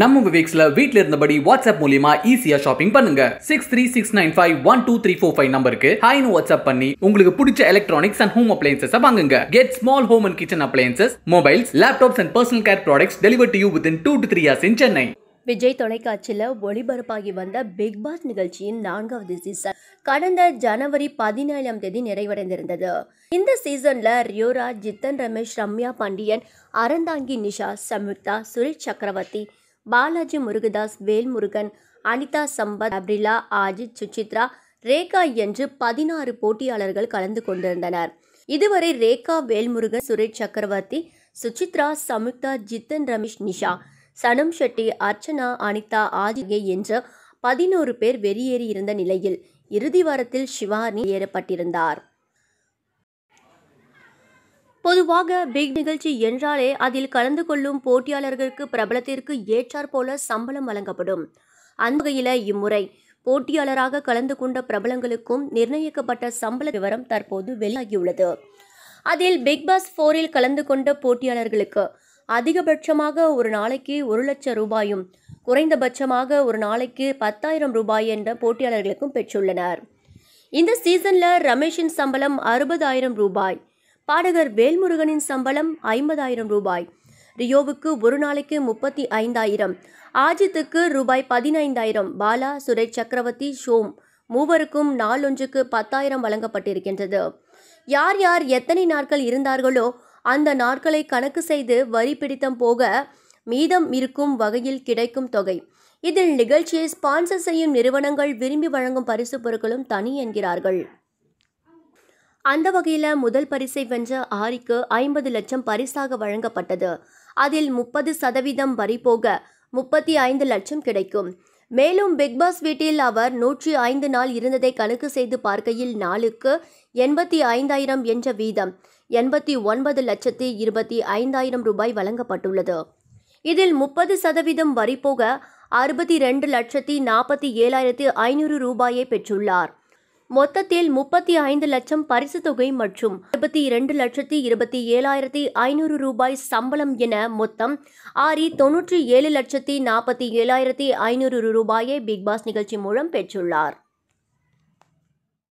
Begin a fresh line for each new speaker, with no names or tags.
நம்ம விவேக்ஸ்ல வீட்ல இருந்தபடி வாட்ஸ்அப் மூலியமா ஈஸியா ஷாப்பிங் பண்ணுங்க six three six nine five one two three four five நம்பருக்கு ஹைனு வாட்ஸ்அப் பண்ணி உங்களுக்கு பிடிச்ச எலக்ட்ரானிக்ஸ் அண்ட் ஹோம் அப்ளையன்சஸ் வாங்குங்க get small home and kitchen appliances mobiles laptops and personal care products deliver to you in two to three hours in Chennai
Vijay தொலைக்காட்சியில் ஒளிபரப்பாகி வந்த big pass நிகழ்ச்சியின் நான்காவது சீசன் கடந்த ஜனவரி பதினேழாம் தேதி நிறைவடைந்திருந்தது இந்த சீசனில் ரியோரா ஜித்தன் ரமேஷ் ரம்யா பாண்டியன் அறந்தாங்கி நிஷா சம்யுக்தா சுரேஷ் சக்கரவர்த்தி பாலாஜி முருகதாஸ் வேல்முருகன் அனிதா சம்பத் அப்ரிலா ஆஜித் சுச்சித்ரா ரேகா என்று பதினாறு போட்டியாளர்கள் கலந்து கொண்டிருந்தனர் இதுவரை ரேகா வேல்முருகன் சுரேஷ் சக்கரவர்த்தி சுச்சித்ரா சமுக்தா ஜித்தன் ரமேஷ் நிஷா சனம் ஷெட்டி அர்ச்சனா அனிதா ஆஜிகே என்ற பதினோரு பேர் வெளியேறியிருந்த நிலையில் இறுதி வாரத்தில் சிவானி ஏறப்பட்டிருந்தார் பொதுவாக பிக் நிகழ்ச்சி என்றாலே அதில் கலந்து கொள்ளும் போட்டியாளர்களுக்கு பிரபலத்திற்கு ஏற்றாற் போல சம்பளம் வழங்கப்படும் அந்த வகையில் இம்முறை போட்டியாளராக கலந்து கொண்ட பிரபலங்களுக்கும் நிர்ணயிக்கப்பட்ட சம்பள விவரம் தற்போது வெளியாகியுள்ளது அதில் பிக் பாஸ் போரில் கலந்து கொண்ட போட்டியாளர்களுக்கு அதிகபட்சமாக ஒரு நாளைக்கு ஒரு லட்சம் ரூபாயும் குறைந்தபட்சமாக ஒரு நாளைக்கு பத்தாயிரம் ரூபாய் என்ற போட்டியாளர்களுக்கும் பெற்றுள்ளனர் இந்த சீசனில் ரமேஷின் சம்பளம் அறுபதாயிரம் ரூபாய் பாடகர் வேல்முருகனின் சம்பளம் ஐம்பதாயிரம் ரூபாய் ரியோவுக்கு ஒரு நாளைக்கு முப்பத்தி ஐந்தாயிரம் ஆஜித்துக்கு ரூபாய் பதினைந்தாயிரம் பாலா சுரேஷ் சக்கரவர்த்தி ஷோம் மூவருக்கும் நாளொன்றுக்கு பத்தாயிரம் வழங்கப்பட்டிருக்கின்றது யார் யார் எத்தனை நாட்கள் இருந்தார்களோ அந்த நாட்களை கணக்கு செய்து வரி பிடித்தம் போக மீதம் இருக்கும் வகையில் கிடைக்கும் தொகை இதில் நிகழ்ச்சியை ஸ்பான்சர் செய்யும் நிறுவனங்கள் விரும்பி வழங்கும் பரிசு பொருட்களும் தனி என்கிறார்கள் அந்த வகையில் முதல் பரிசை வென்ற ஆரிக்கு ஐம்பது லட்சம் பரிசாக வழங்கப்பட்டது அதில் முப்பது சதவீதம் வரி போக முப்பத்தி ஐந்து லட்சம் கிடைக்கும் மேலும் பிக்பாஸ் வீட்டில் அவர் நூற்றி ஐந்து நாள் இருந்ததை கணக்கு செய்து பார்க்கையில் நாளுக்கு எண்பத்தி ஐந்தாயிரம் என்ற வீதம் எண்பத்தி ஒன்பது லட்சத்தி இருபத்தி ஐந்தாயிரம் ரூபாய் வழங்கப்பட்டுள்ளது இதில் முப்பது சதவீதம் வரி போக அறுபத்தி ரெண்டு லட்சத்தி நாற்பத்தி ஏழாயிரத்தி ஐநூறு ரூபாயை பெற்றுள்ளார் மொத்தத்தில் முப்பத்தி ஐந்து லட்சம் பரிசு தொகை மற்றும் இருபத்தி இரண்டு லட்சத்தி இருபத்தி ஏழாயிரத்தி ஐநூறு ரூபாய் சம்பளம் என மொத்தம் ஆரி தொன்னூற்றி ஏழு லட்சத்தி நாற்பத்தி ஏழாயிரத்தி ஐநூறு ரூபாயை பிக்பாஸ் நிகழ்ச்சி மூலம் பெற்றுள்ளார்